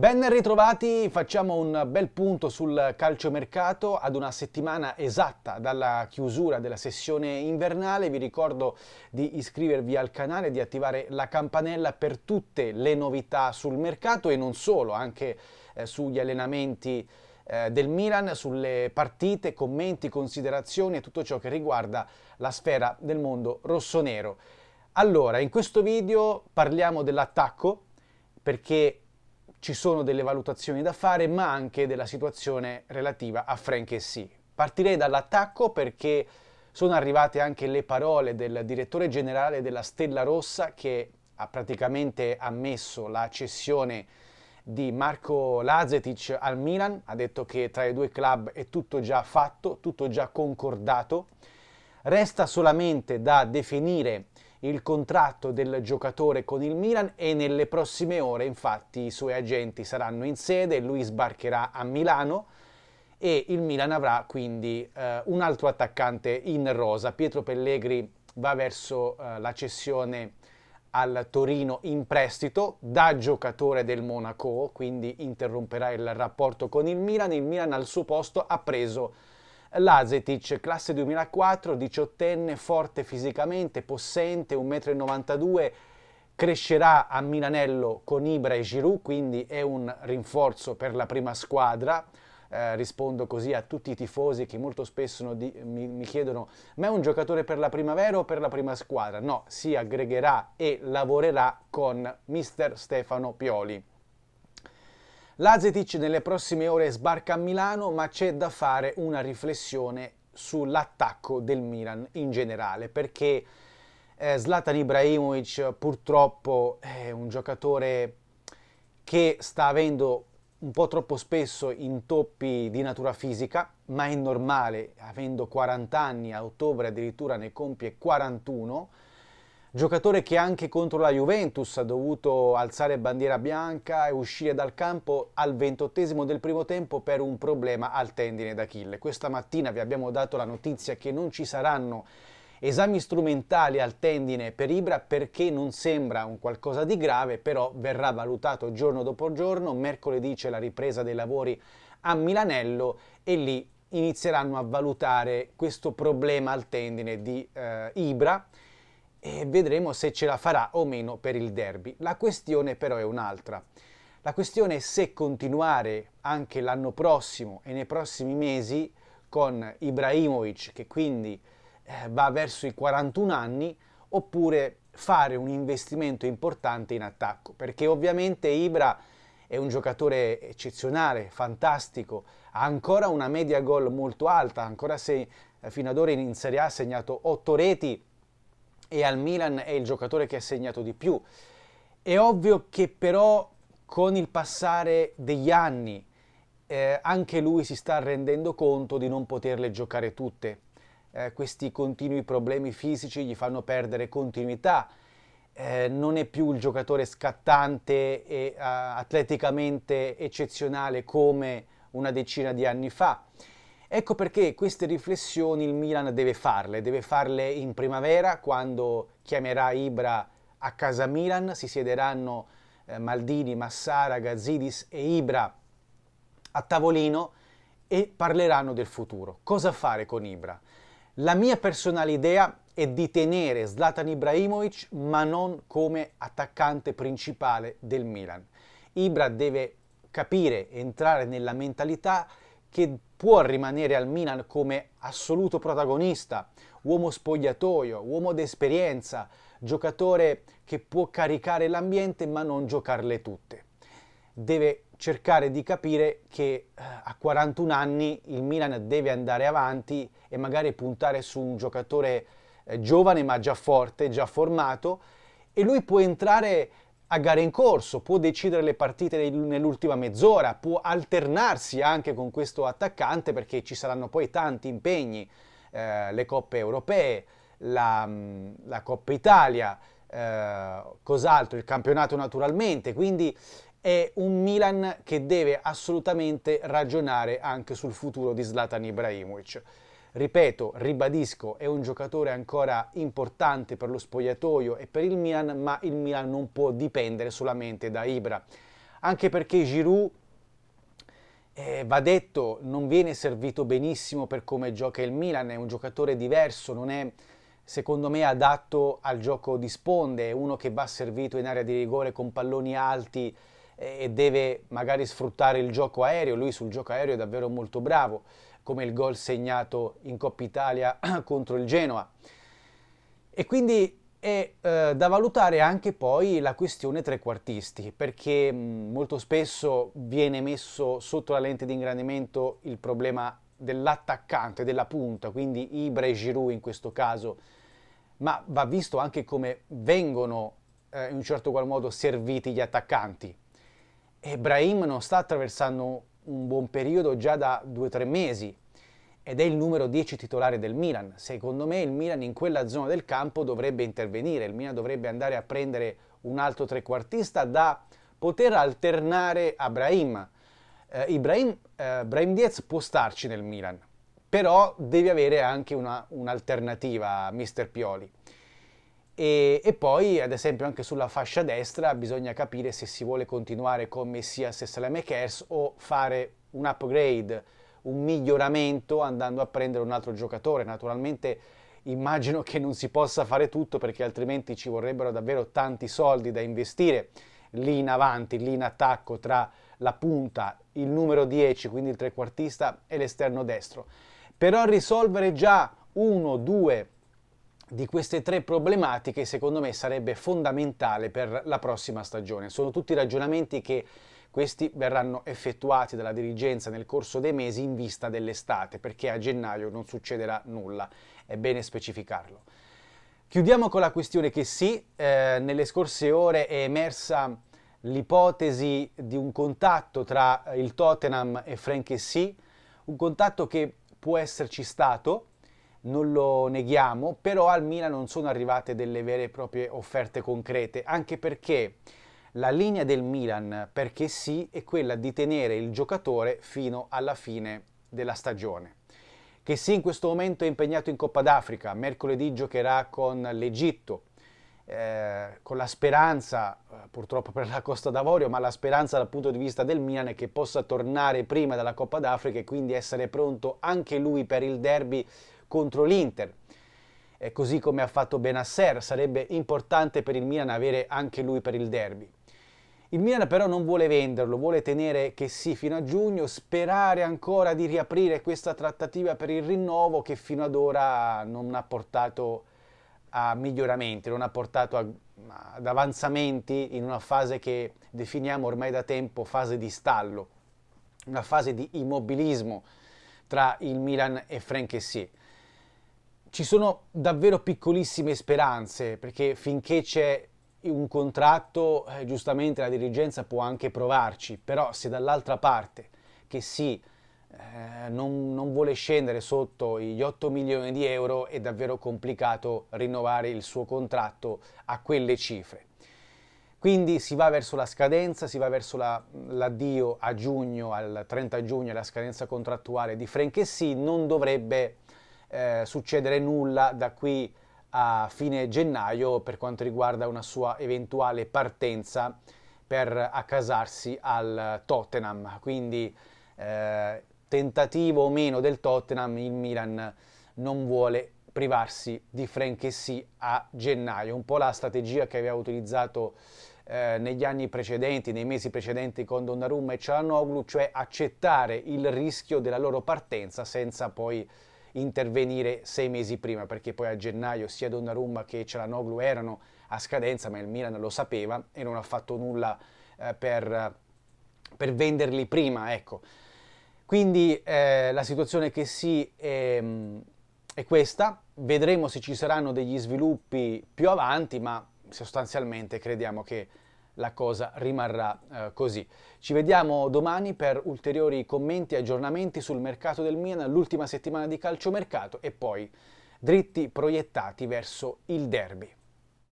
Ben ritrovati, facciamo un bel punto sul calciomercato ad una settimana esatta dalla chiusura della sessione invernale. Vi ricordo di iscrivervi al canale, di attivare la campanella per tutte le novità sul mercato e non solo, anche eh, sugli allenamenti eh, del Milan, sulle partite, commenti, considerazioni e tutto ciò che riguarda la sfera del mondo rossonero. Allora, in questo video parliamo dell'attacco perché ci sono delle valutazioni da fare, ma anche della situazione relativa a Frank e sì. Partirei dall'attacco perché sono arrivate anche le parole del direttore generale della Stella Rossa che ha praticamente ammesso la cessione di Marco Lazetic al Milan, ha detto che tra i due club è tutto già fatto, tutto già concordato. Resta solamente da definire il contratto del giocatore con il Milan e nelle prossime ore infatti i suoi agenti saranno in sede, lui sbarcherà a Milano e il Milan avrà quindi eh, un altro attaccante in rosa. Pietro Pellegri va verso eh, la cessione al Torino in prestito da giocatore del Monaco, quindi interromperà il rapporto con il Milan. Il Milan al suo posto ha preso Lazetic, classe 2004, diciottenne, forte fisicamente, possente, 1,92 m, crescerà a Milanello con Ibra e Giroud, quindi è un rinforzo per la prima squadra. Eh, rispondo così a tutti i tifosi che molto spesso di, mi, mi, chiedono ma è un giocatore per la primavera o per la prima squadra? No, si aggregherà e lavorerà con mister Stefano Pioli. Lazetic nelle prossime ore sbarca a Milano, ma c'è da fare una riflessione sull'attacco del Milan in generale, perché eh, Zlatan Ibrahimovic purtroppo è un giocatore che sta avendo un po' troppo spesso intoppi di natura fisica, ma è normale, avendo 40 anni, a ottobre addirittura ne compie 41, giocatore che anche contro la Juventus ha dovuto alzare bandiera bianca e uscire dal campo al ventottesimo del primo tempo per un problema al tendine d'Achille. Questa mattina vi abbiamo dato la notizia che non ci saranno esami strumentali al tendine per Ibra perché non sembra un qualcosa di grave, però verrà valutato giorno dopo giorno, mercoledì c'è la ripresa dei lavori a Milanello e lì inizieranno a valutare questo problema al tendine di eh, Ibra e vedremo se ce la farà o meno per il derby. La questione però è un'altra. La questione è se continuare anche l'anno prossimo e nei prossimi mesi con Ibrahimovic che quindi eh, va verso i 41 anni oppure fare un investimento importante in attacco perché ovviamente Ibra è un giocatore eccezionale, fantastico, ha ancora una media gol molto alta, ancora se eh, fino ad ora in Serie A ha segnato 8 reti e al Milan è il giocatore che ha segnato di più. È ovvio che però con il passare degli anni eh, anche lui si sta rendendo conto di non poterle giocare tutte. Eh, questi continui problemi fisici gli fanno perdere continuità. Eh, non è più il giocatore scattante e eh, atleticamente eccezionale come una decina di anni fa. Ecco perché queste riflessioni il Milan deve farle, deve farle in primavera quando chiamerà Ibra a casa Milan, si siederanno eh, Maldini, Massara, Gazzidis e Ibra a tavolino e parleranno del futuro. Cosa fare con Ibra? La mia personale idea è di tenere Zlatan Ibrahimovic ma non come attaccante principale del Milan. Ibra deve capire, entrare nella mentalità che può rimanere al Milan come assoluto protagonista, uomo spogliatoio, uomo d'esperienza, giocatore che può caricare l'ambiente ma non giocarle tutte. Deve cercare di capire che eh, a 41 anni il Milan deve andare avanti e magari puntare su un giocatore eh, giovane ma già forte, già formato e lui può entrare a gare in corso, può decidere le partite nell'ultima mezz'ora, può alternarsi anche con questo attaccante perché ci saranno poi tanti impegni, eh, le coppe europee, la, mm, la Coppa Italia, eh, cos'altro, il campionato naturalmente, quindi è un Milan che deve assolutamente ragionare anche sul futuro di Zlatan Ibrahimovic ripeto, ribadisco, è un giocatore ancora importante per lo spogliatoio e per il Milan, ma il Milan non può dipendere solamente da Ibra. Anche perché Giroud, eh, va detto, non viene servito benissimo per come gioca il Milan, è un giocatore diverso, non è secondo me adatto al gioco di sponde, è uno che va servito in area di rigore con palloni alti eh, e deve magari sfruttare il gioco aereo, lui sul gioco aereo è davvero molto bravo come il gol segnato in Coppa Italia contro il Genoa. E quindi è eh, da valutare anche poi la questione trequartisti, perché mh, molto spesso viene messo sotto la lente di ingrandimento il problema dell'attaccante, della punta, quindi Ibra e Giroud in questo caso, ma va visto anche come vengono eh, in un certo qual modo serviti gli attaccanti. Ebrahim non sta attraversando un buon periodo già da 2-3 mesi ed è il numero 10 titolare del Milan. Secondo me il Milan in quella zona del campo dovrebbe intervenire, il Milan dovrebbe andare a prendere un altro trequartista da poter alternare a Brahim. Eh, Ibrahim, eh, Brahim Diaz può starci nel Milan, però devi avere anche una, un'alternativa, mister Pioli. E, e, poi ad esempio anche sulla fascia destra bisogna capire se si vuole continuare con Messias e Salamekers o fare un upgrade, un miglioramento andando a prendere un altro giocatore. Naturalmente immagino che non si possa fare tutto perché altrimenti ci vorrebbero davvero tanti soldi da investire lì in avanti, lì in attacco tra la punta, il numero 10, quindi il trequartista e l'esterno destro. Però risolvere già uno, due di queste tre problematiche secondo me sarebbe fondamentale per la prossima stagione. Sono tutti ragionamenti che questi verranno effettuati dalla dirigenza nel corso dei mesi in vista dell'estate, perché a gennaio non succederà nulla, è bene specificarlo. Chiudiamo con la questione che sì, eh, nelle scorse ore è emersa l'ipotesi di un contatto tra il Tottenham e Frank Essì, un contatto che può esserci stato, non lo neghiamo, però al Milan non sono arrivate delle vere e proprie offerte concrete, anche perché la linea del Milan, perché sì, è quella di tenere il giocatore fino alla fine della stagione. Che sì, in questo momento è impegnato in Coppa d'Africa, mercoledì giocherà con l'Egitto, eh, con la speranza, eh, purtroppo per la Costa d'Avorio, ma la speranza dal punto di vista del Milan è che possa tornare prima dalla Coppa d'Africa e quindi essere pronto anche lui per il derby contro l'Inter. E così come ha fatto Benasser, sarebbe importante per il Milan avere anche lui per il derby. Il Milan però non vuole venderlo, vuole tenere che sì fino a giugno, sperare ancora di riaprire questa trattativa per il rinnovo che fino ad ora non ha portato a miglioramenti, non ha portato a, ad avanzamenti in una fase che definiamo ormai da tempo fase di stallo, una fase di immobilismo tra il Milan e Frank Sì ci sono davvero piccolissime speranze perché finché c'è un contratto eh, giustamente la dirigenza può anche provarci, però se dall'altra parte che sì eh, non, non, vuole scendere sotto gli 8 milioni di euro è davvero complicato rinnovare il suo contratto a quelle cifre. Quindi si va verso la scadenza, si va verso la, l'addio a giugno, al 30 giugno, la scadenza contrattuale di Frank Franchessi, non dovrebbe eh, succedere nulla da qui a fine gennaio per quanto riguarda una sua eventuale partenza per accasarsi al Tottenham. Quindi eh, tentativo o meno del Tottenham, il Milan non vuole privarsi di Franchessi a gennaio, un po' la strategia che aveva utilizzato eh, negli anni precedenti, nei mesi precedenti con Donnarumma e Cialanoglu, cioè accettare il rischio della loro partenza senza poi intervenire sei mesi prima, perché poi a gennaio sia Donnarumma che Celanoglu erano a scadenza, ma il Milan lo sapeva e non ha fatto nulla eh, per, per, venderli prima, ecco. Quindi eh, la situazione che si è, ehm, è questa, vedremo se ci saranno degli sviluppi più avanti, ma sostanzialmente crediamo che la cosa rimarrà eh, così. Ci vediamo domani per ulteriori commenti e aggiornamenti sul mercato del Milan, l'ultima settimana di calciomercato e poi dritti proiettati verso il derby.